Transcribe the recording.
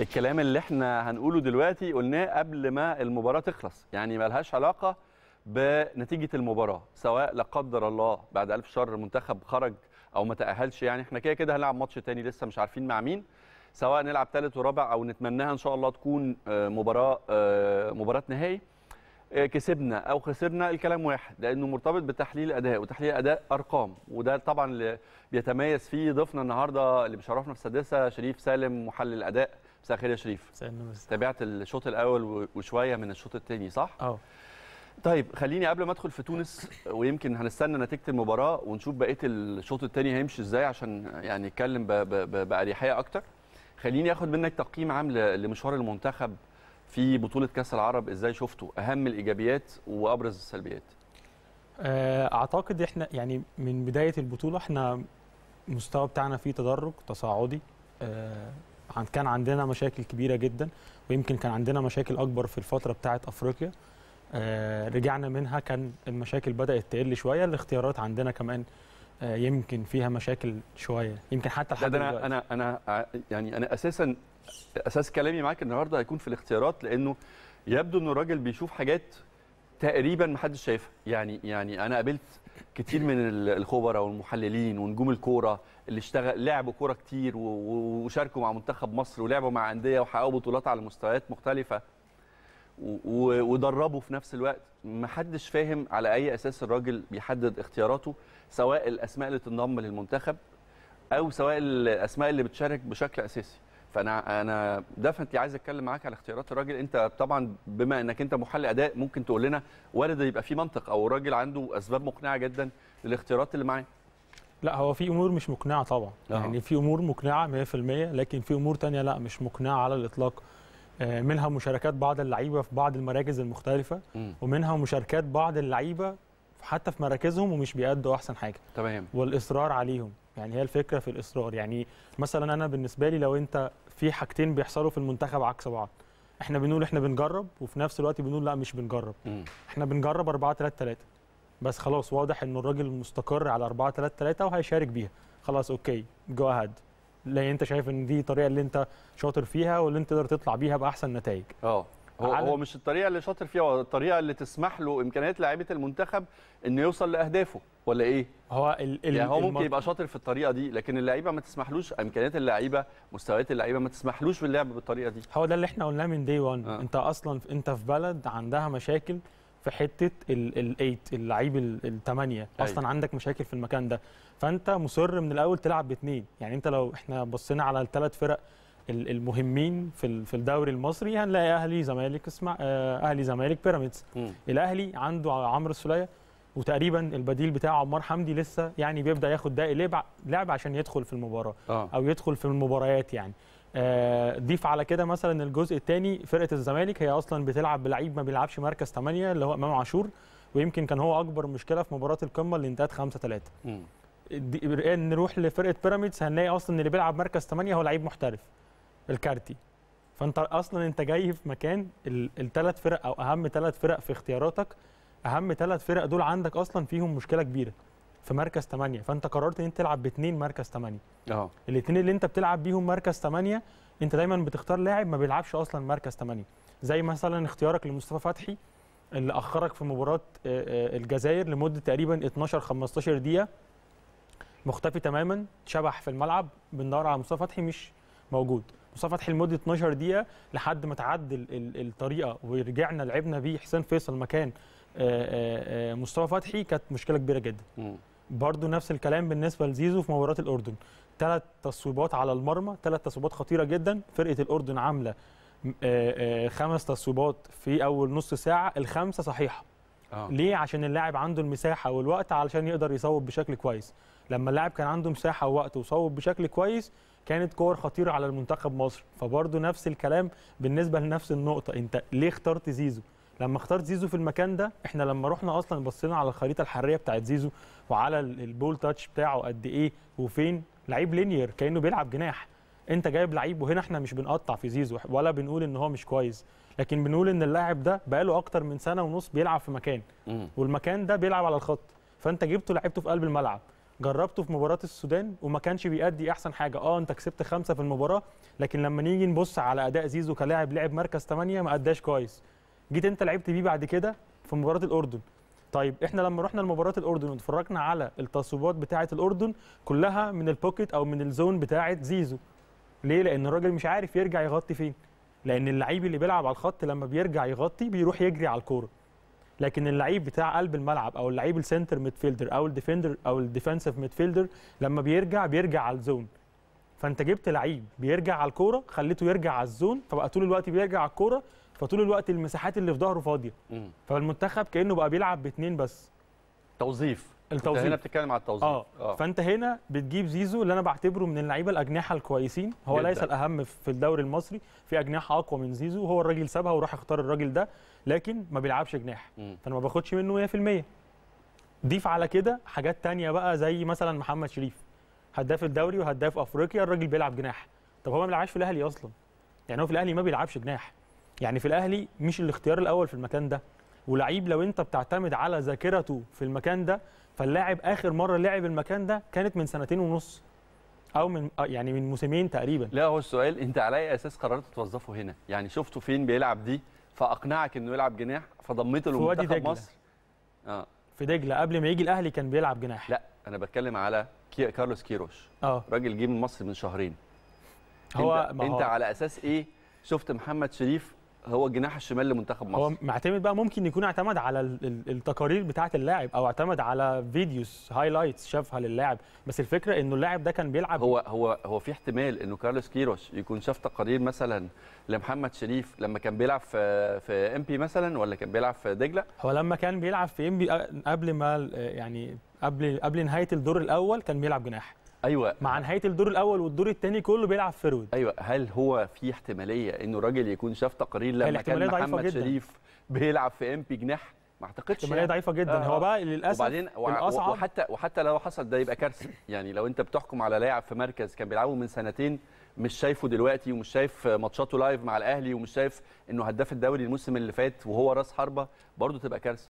الكلام اللي احنا هنقوله دلوقتي قلناه قبل ما المباراه تخلص يعني مالهاش علاقه بنتيجه المباراه سواء لا قدر الله بعد الف شر منتخب خرج او ما تاهلش يعني احنا كده كده هنلعب ماتش تاني لسه مش عارفين مع مين سواء نلعب ثالث ورابع او نتمناها ان شاء الله تكون آه، مباراه آه، مباراه نهائي آه، كسبنا او خسرنا الكلام واحد لانه مرتبط بتحليل اداء وتحليل اداء ارقام وده طبعا اللي بيتميز فيه ضيفنا النهارده اللي بيشرفنا في السادسه شريف سالم محلل اداء مساء الخير يا شريف تابعت الشوط الاول وشويه من الشوط الثاني صح اه طيب خليني قبل ما ادخل في تونس ويمكن هنستنى نتيجه المباراه ونشوف بقيه الشوط الثاني هيمشي ازاي عشان يعني نتكلم باريحيه اكتر خليني اخد منك تقييم عام لمشوار المنتخب في بطوله كاس العرب ازاي شفتوا اهم الايجابيات وابرز السلبيات آه، اعتقد احنا يعني من بدايه البطوله احنا المستوى بتاعنا فيه تدرج تصاعدي آه، كان عندنا مشاكل كبيره جدا ويمكن كان عندنا مشاكل اكبر في الفتره بتاعه افريقيا آه، رجعنا منها كان المشاكل بدات تقل شويه الاختيارات عندنا كمان يمكن فيها مشاكل شويه يمكن حتى لحد انا انا انا يعني انا اساسا اساس كلامي معاك النهارده هيكون في الاختيارات لانه يبدو ان الراجل بيشوف حاجات تقريبا ما حدش شايفها يعني يعني انا قابلت كتير من الخبراء والمحللين ونجوم الكوره اللي اشتغل لعبوا كوره كتير وشاركوا مع منتخب مصر ولعبوا مع انديه وحققوا بطولات على مستويات مختلفه ودربوا في نفس الوقت ما حدش فاهم على اي اساس الراجل بيحدد اختياراته سواء الاسماء اللي تنضم للمنتخب او سواء الاسماء اللي بتشارك بشكل اساسي فانا انا دفنتلي عايز اتكلم معاك على اختيارات الراجل انت طبعا بما انك انت محلل اداء ممكن تقول لنا وارد يبقى في منطق او الراجل عنده اسباب مقنعه جدا للاختيارات اللي معاه لا هو في امور مش مقنعه طبعا أه. يعني في امور مقنعه 100% لكن في امور تانية لا مش مقنعه على الاطلاق آه، منها مشاركات بعض اللعيبه في بعض المراكز المختلفه م. ومنها مشاركات بعض اللعيبه حتى في مراكزهم ومش بيأدوا احسن حاجه تمام والاصرار عليهم يعني هي الفكره في الاصرار يعني مثلا انا بالنسبه لي لو انت في حاجتين بيحصلوا في المنتخب عكس بعض احنا بنقول احنا بنجرب وفي نفس الوقت بنقول لا مش بنجرب م. احنا بنجرب 4 3 3 بس خلاص واضح ان الراجل مستقر على 4 3 3 وهيشارك بيها خلاص اوكي جو اهد لا انت شايف ان دي الطريقه اللي انت شاطر فيها واللي انت تقدر تطلع بيها باحسن نتائج اه هو, هو مش الطريقه اللي شاطر فيها هو الطريقه اللي تسمح له امكانيات لاعيبه المنتخب انه يوصل لاهدافه ولا ايه هو ال يعني هو ممكن يبقى شاطر في الطريقه دي لكن اللعيبه ما تسمحلوش امكانيات اللعيبه مستويات اللعيبه ما تسمحلوش باللعب بالطريقه دي هو ده اللي احنا قلناه من دي 1 آه. انت اصلا انت في بلد عندها مشاكل في حته الايت اللعيب الثمانيه أيوه. اصلا عندك مشاكل في المكان ده فانت مصر من الاول تلعب باثنين يعني انت لو احنا بصينا على الثلاث فرق المهمين في في الدوري المصري هنلاقي اهلي زمالك اسمع آه، اهلي زمالك بيراميدز الاهلي عنده عمرو السوليه وتقريبا البديل بتاعه عمار حمدي لسه يعني بيبدا ياخد دقائق لعب لعب عشان يدخل في المباراه آه. او يدخل في المباريات يعني آه، ضيف على كده مثلا الجزء الثاني فرقه الزمالك هي اصلا بتلعب بلعيب ما بيلعبش مركز 8 اللي هو امام عاشور ويمكن كان هو اكبر مشكله في مباراه القمه اللي انتهت 5 3 نروح لفرقه بيراميدز هنلاقي اصلا اللي بيلعب مركز 8 هو لعيب محترف الكارتي فانت اصلا انت جاي في مكان الثلاث فرق او اهم ثلاث فرق في اختياراتك اهم ثلاث فرق دول عندك اصلا فيهم مشكله كبيره في مركز 8 فانت قررت ان انت تلعب باثنين مركز 8 اه الاثنين اللي انت بتلعب بيهم مركز 8 انت دايما بتختار لاعب ما بيلعبش اصلا مركز 8 زي مثلا اختيارك لمصطفى فتحي اللي اخرك في مباراه الجزائر لمده تقريبا 12 15 دقيقه مختفي تماما شبح في الملعب بندور على مصطفى فتحي مش موجود مصطفى فتحي لمده 12 دقيقه لحد ما تعدل الطريقه ورجعنا لعبنا بيه حسين فيصل مكان آه، آه، آه، مصطفى فتحي كانت مشكله كبيره جدا برضو نفس الكلام بالنسبه لزيزو في مباراه الاردن ثلاث تصويبات على المرمى ثلاث تصويبات خطيره جدا فرقه الاردن عامله خمس تصويبات في اول نص ساعه الخمسه صحيحه آه. ليه عشان اللاعب عنده المساحه والوقت علشان يقدر يصوب بشكل كويس لما اللاعب كان عنده مساحه ووقت وصوب بشكل كويس كانت كور خطيره على المنتخب مصر فبرضه نفس الكلام بالنسبه لنفس النقطه انت ليه اخترت زيزو لما اخترت زيزو في المكان ده احنا لما رحنا اصلا بصينا على الخريطه الحريه بتاعت زيزو وعلى البول تاتش بتاعه قد ايه وفين لعيب لينير كانه بيلعب جناح انت جايب لعيب وهنا احنا مش بنقطع في زيزو ولا بنقول ان هو مش كويس لكن بنقول ان اللاعب ده بقاله اكتر من سنه ونص بيلعب في مكان والمكان ده بيلعب على الخط فانت جبته لعبته في قلب الملعب جربته في مباراه السودان وما كانش بيأدي احسن حاجه اه انت كسبت خمسه في المباراه لكن لما نيجي نبص على اداء زيزو كلاعب لعب مركز 8 ما اداش كويس جيت انت لعبت بيه بعد كده في مباراه الاردن طيب احنا لما رحنا لمباراه الاردن واتفرجنا على التصويبات بتاعه الاردن كلها من البوكيت او من الزون بتاعه زيزو ليه لان الراجل مش عارف يرجع يغطي فين لان اللعيب اللي بيلعب على الخط لما بيرجع يغطي بيروح يجري على الكوره لكن اللعيب بتاع قلب الملعب او اللعيب السنتر ميدفيلدر او الديفندر او الديفنسيف ميدفيلدر لما بيرجع بيرجع على الزون فانت جبت لعيب بيرجع على الكوره خليته يرجع على الزون فبقى طول الوقت بيرجع على الكوره فطول الوقت المساحات اللي في ظهره فاضيه فالمنتخب كانه بقى بيلعب باثنين بس توظيف التوظيف انت هنا بتتكلم على التوظيف آه. اه فانت هنا بتجيب زيزو اللي انا بعتبره من اللعيبه الاجنحه الكويسين هو جدا. ليس الاهم في الدوري المصري في اجنحه اقوى من زيزو هو الراجل سابها وراح اختار الراجل ده لكن ما بيلعبش جناح فانا ما باخدش منه 100% ضيف على كده حاجات تانية بقى زي مثلا محمد شريف هداف الدوري وهداف افريقيا الراجل بيلعب جناح طب هو ما بيلعبش في الاهلي اصلا يعني هو في الاهلي ما بيلعبش جناح يعني في الاهلي مش الاختيار الاول في المكان ده ولعيب لو انت بتعتمد على ذاكرته في المكان ده فاللاعب اخر مره لعب المكان ده كانت من سنتين ونص او من آه، يعني من موسمين تقريبا لا هو السؤال انت على اي اساس قررت توظفه هنا يعني شفته فين بيلعب دي فاقنعك انه يلعب جناح فضمته لمنتخب مصر اه في دجله قبل ما يجي الاهلي كان بيلعب جناح لا انا بتكلم على كي... كارلوس كيروش اه راجل جه من مصر من شهرين هو انت, ما هو... انت على اساس ايه شفت محمد شريف هو الجناح الشمال لمنتخب مصر هو معتمد بقى ممكن يكون اعتمد على التقارير بتاعه اللاعب او اعتمد على فيديوز هايلايتس شافها للاعب بس الفكره انه اللاعب ده كان بيلعب هو هو هو في احتمال انه كارلوس كيروش يكون شاف تقارير مثلا لمحمد شريف لما كان بيلعب في في ام بي مثلا ولا كان بيلعب في دجله هو لما كان بيلعب في ام بي آه، قبل ما يعني قبل قبل نهايه الدور الاول كان بيلعب جناح ايوه مع نهايه الدور الاول والدور الثاني كله بيلعب فرود ايوه هل هو في احتماليه انه الراجل يكون شاف تقارير لما كان محمد جداً. شريف بيلعب في ام بي جناح ما اعتقدش احتماليه يعني. ضعيفه جدا آه. هو بقى للاسف وبعدين الاصعب وحتى وحتى لو حصل ده يبقى كارثه يعني لو انت بتحكم على لاعب في مركز كان بيلعبه من سنتين مش شايفه دلوقتي ومش شايف ماتشاته لايف مع الاهلي ومش شايف انه هداف الدوري الموسم اللي فات وهو راس حربه برضه تبقى كارثه